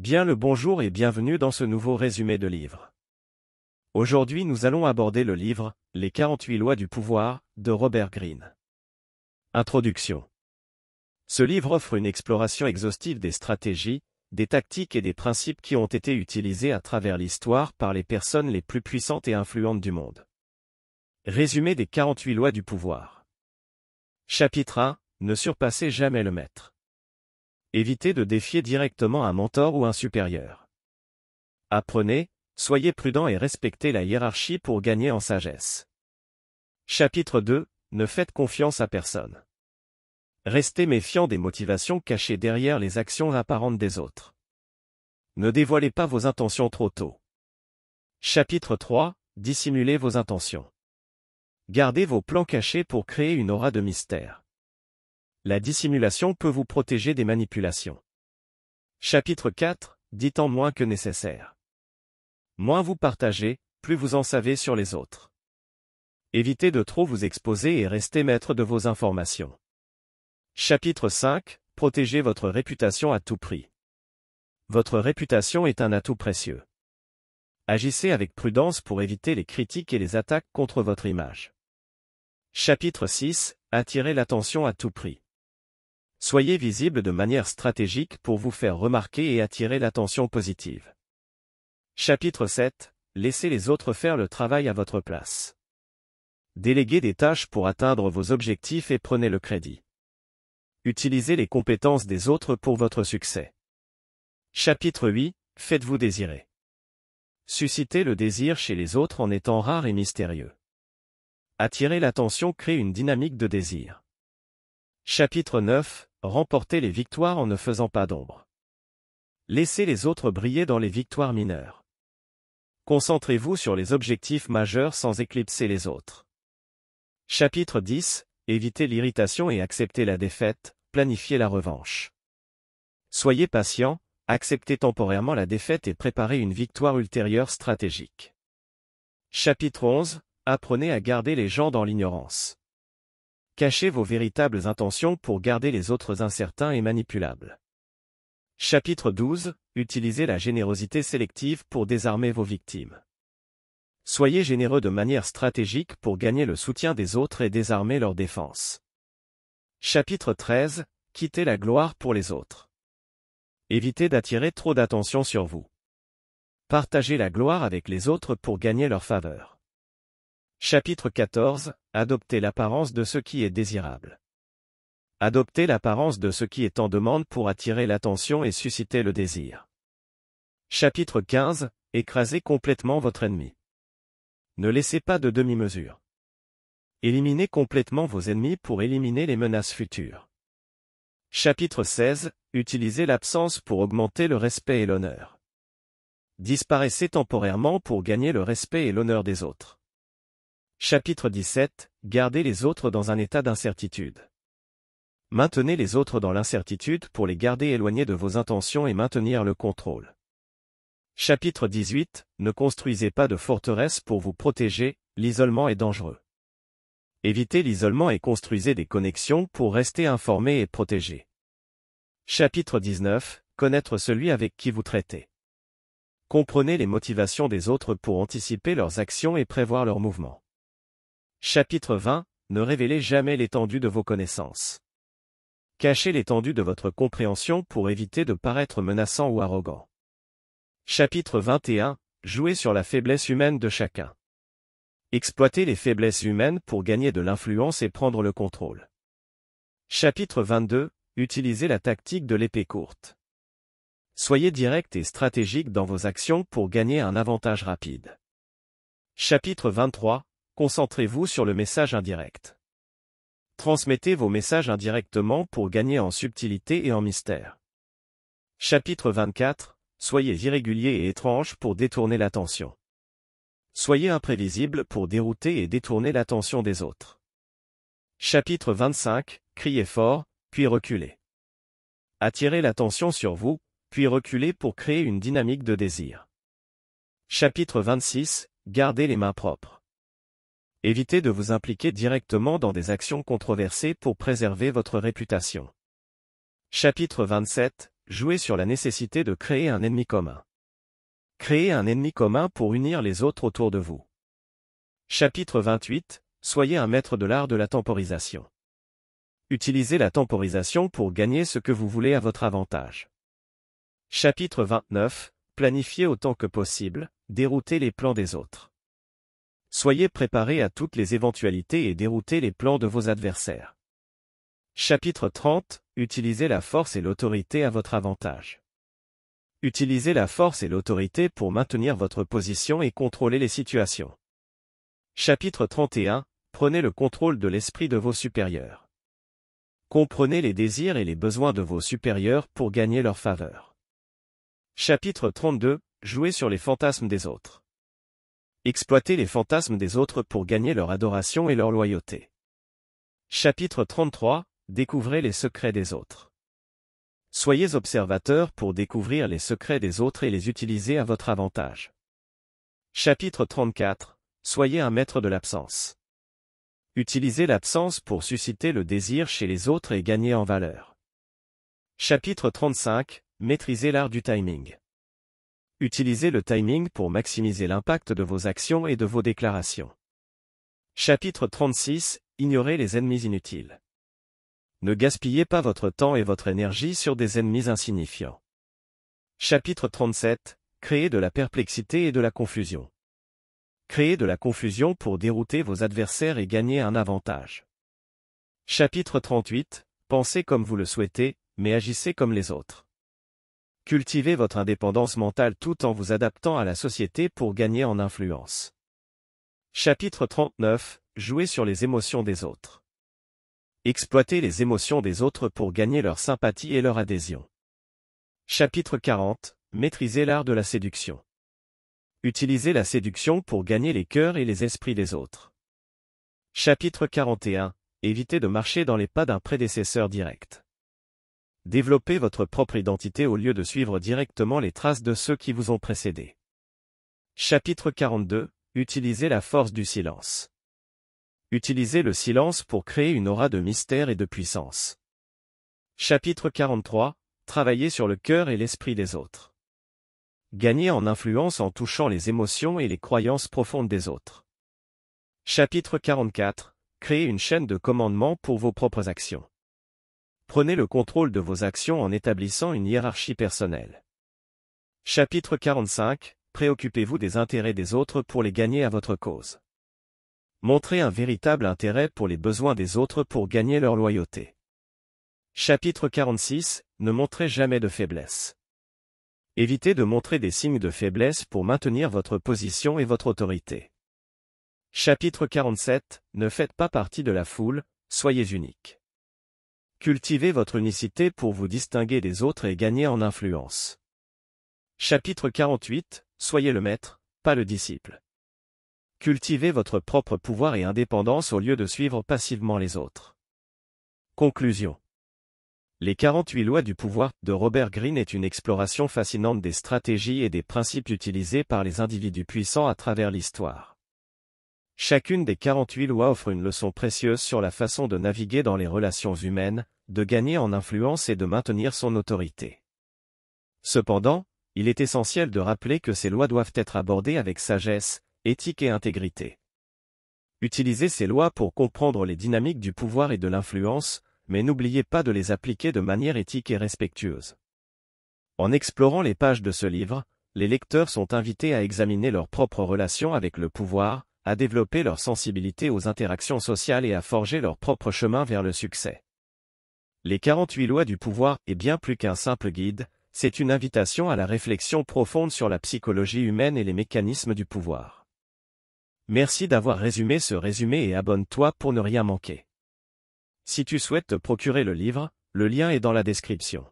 Bien le bonjour et bienvenue dans ce nouveau résumé de livre. Aujourd'hui nous allons aborder le livre « Les 48 lois du pouvoir » de Robert Greene. Introduction Ce livre offre une exploration exhaustive des stratégies, des tactiques et des principes qui ont été utilisés à travers l'histoire par les personnes les plus puissantes et influentes du monde. Résumé des 48 lois du pouvoir Chapitre 1 Ne surpassez jamais le maître Évitez de défier directement un mentor ou un supérieur. Apprenez, soyez prudent et respectez la hiérarchie pour gagner en sagesse. Chapitre 2 Ne faites confiance à personne. Restez méfiant des motivations cachées derrière les actions apparentes des autres. Ne dévoilez pas vos intentions trop tôt. Chapitre 3 Dissimulez vos intentions. Gardez vos plans cachés pour créer une aura de mystère. La dissimulation peut vous protéger des manipulations. Chapitre 4 Dites en moins que nécessaire. Moins vous partagez, plus vous en savez sur les autres. Évitez de trop vous exposer et restez maître de vos informations. Chapitre 5 Protégez votre réputation à tout prix. Votre réputation est un atout précieux. Agissez avec prudence pour éviter les critiques et les attaques contre votre image. Chapitre 6 Attirez l'attention à tout prix. Soyez visible de manière stratégique pour vous faire remarquer et attirer l'attention positive. Chapitre 7. Laissez les autres faire le travail à votre place. Déléguez des tâches pour atteindre vos objectifs et prenez le crédit. Utilisez les compétences des autres pour votre succès. Chapitre 8. Faites-vous désirer. Suscitez le désir chez les autres en étant rare et mystérieux. Attirer l'attention crée une dynamique de désir. Chapitre 9 Remporter les victoires en ne faisant pas d'ombre. Laissez les autres briller dans les victoires mineures. Concentrez-vous sur les objectifs majeurs sans éclipser les autres. Chapitre 10 Évitez l'irritation et acceptez la défaite, planifiez la revanche. Soyez patient, acceptez temporairement la défaite et préparez une victoire ultérieure stratégique. Chapitre 11 Apprenez à garder les gens dans l'ignorance. Cachez vos véritables intentions pour garder les autres incertains et manipulables. Chapitre 12. Utilisez la générosité sélective pour désarmer vos victimes. Soyez généreux de manière stratégique pour gagner le soutien des autres et désarmer leur défense. Chapitre 13. Quittez la gloire pour les autres. Évitez d'attirer trop d'attention sur vous. Partagez la gloire avec les autres pour gagner leur faveur. Chapitre 14 Adoptez l'apparence de ce qui est désirable. Adoptez l'apparence de ce qui est en demande pour attirer l'attention et susciter le désir. Chapitre 15 Écrasez complètement votre ennemi. Ne laissez pas de demi-mesure. Éliminez complètement vos ennemis pour éliminer les menaces futures. Chapitre 16 Utilisez l'absence pour augmenter le respect et l'honneur. Disparaissez temporairement pour gagner le respect et l'honneur des autres. Chapitre 17 Gardez les autres dans un état d'incertitude. Maintenez les autres dans l'incertitude pour les garder éloignés de vos intentions et maintenir le contrôle. Chapitre 18 Ne construisez pas de forteresse pour vous protéger, l'isolement est dangereux. Évitez l'isolement et construisez des connexions pour rester informé et protégé. Chapitre 19 Connaître celui avec qui vous traitez. Comprenez les motivations des autres pour anticiper leurs actions et prévoir leurs mouvements. Chapitre 20 Ne révélez jamais l'étendue de vos connaissances. Cachez l'étendue de votre compréhension pour éviter de paraître menaçant ou arrogant. Chapitre 21 Jouez sur la faiblesse humaine de chacun. Exploitez les faiblesses humaines pour gagner de l'influence et prendre le contrôle. Chapitre 22 Utilisez la tactique de l'épée courte. Soyez direct et stratégique dans vos actions pour gagner un avantage rapide. Chapitre 23 Concentrez-vous sur le message indirect. Transmettez vos messages indirectement pour gagner en subtilité et en mystère. Chapitre 24. Soyez irrégulier et étrange pour détourner l'attention. Soyez imprévisible pour dérouter et détourner l'attention des autres. Chapitre 25. Criez fort, puis reculez. Attirez l'attention sur vous, puis reculez pour créer une dynamique de désir. Chapitre 26. Gardez les mains propres. Évitez de vous impliquer directement dans des actions controversées pour préserver votre réputation. Chapitre 27 Jouer sur la nécessité de créer un ennemi commun. Créer un ennemi commun pour unir les autres autour de vous. Chapitre 28 Soyez un maître de l'art de la temporisation. Utilisez la temporisation pour gagner ce que vous voulez à votre avantage. Chapitre 29 Planifiez autant que possible, déroutez les plans des autres. Soyez préparés à toutes les éventualités et déroutez les plans de vos adversaires. Chapitre 30 Utilisez la force et l'autorité à votre avantage. Utilisez la force et l'autorité pour maintenir votre position et contrôler les situations. Chapitre 31 Prenez le contrôle de l'esprit de vos supérieurs. Comprenez les désirs et les besoins de vos supérieurs pour gagner leur faveur. Chapitre 32 Jouez sur les fantasmes des autres exploiter les fantasmes des autres pour gagner leur adoration et leur loyauté. Chapitre 33 Découvrez les secrets des autres. Soyez observateur pour découvrir les secrets des autres et les utiliser à votre avantage. Chapitre 34 Soyez un maître de l'absence. Utilisez l'absence pour susciter le désir chez les autres et gagner en valeur. Chapitre 35 Maîtrisez l'art du timing. Utilisez le timing pour maximiser l'impact de vos actions et de vos déclarations. Chapitre 36. Ignorez les ennemis inutiles. Ne gaspillez pas votre temps et votre énergie sur des ennemis insignifiants. Chapitre 37. Créez de la perplexité et de la confusion. Créez de la confusion pour dérouter vos adversaires et gagner un avantage. Chapitre 38. Pensez comme vous le souhaitez, mais agissez comme les autres. Cultivez votre indépendance mentale tout en vous adaptant à la société pour gagner en influence. Chapitre 39 Jouer sur les émotions des autres. Exploitez les émotions des autres pour gagner leur sympathie et leur adhésion. Chapitre 40 Maîtrisez l'art de la séduction. Utilisez la séduction pour gagner les cœurs et les esprits des autres. Chapitre 41 Évitez de marcher dans les pas d'un prédécesseur direct. Développez votre propre identité au lieu de suivre directement les traces de ceux qui vous ont précédé. Chapitre 42. Utilisez la force du silence. Utilisez le silence pour créer une aura de mystère et de puissance. Chapitre 43. Travaillez sur le cœur et l'esprit des autres. Gagnez en influence en touchant les émotions et les croyances profondes des autres. Chapitre 44. Créez une chaîne de commandement pour vos propres actions. Prenez le contrôle de vos actions en établissant une hiérarchie personnelle. Chapitre 45 Préoccupez-vous des intérêts des autres pour les gagner à votre cause. Montrez un véritable intérêt pour les besoins des autres pour gagner leur loyauté. Chapitre 46 Ne montrez jamais de faiblesse. Évitez de montrer des signes de faiblesse pour maintenir votre position et votre autorité. Chapitre 47 Ne faites pas partie de la foule, soyez unique. Cultivez votre unicité pour vous distinguer des autres et gagner en influence. Chapitre 48 Soyez le maître, pas le disciple. Cultivez votre propre pouvoir et indépendance au lieu de suivre passivement les autres. Conclusion. Les 48 lois du pouvoir de Robert Greene est une exploration fascinante des stratégies et des principes utilisés par les individus puissants à travers l'histoire. Chacune des 48 lois offre une leçon précieuse sur la façon de naviguer dans les relations humaines, de gagner en influence et de maintenir son autorité. Cependant, il est essentiel de rappeler que ces lois doivent être abordées avec sagesse, éthique et intégrité. Utilisez ces lois pour comprendre les dynamiques du pouvoir et de l'influence, mais n'oubliez pas de les appliquer de manière éthique et respectueuse. En explorant les pages de ce livre, les lecteurs sont invités à examiner leurs propres relations avec le pouvoir, à développer leur sensibilité aux interactions sociales et à forger leur propre chemin vers le succès. Les 48 lois du pouvoir est bien plus qu'un simple guide, c'est une invitation à la réflexion profonde sur la psychologie humaine et les mécanismes du pouvoir. Merci d'avoir résumé ce résumé et abonne-toi pour ne rien manquer. Si tu souhaites te procurer le livre, le lien est dans la description.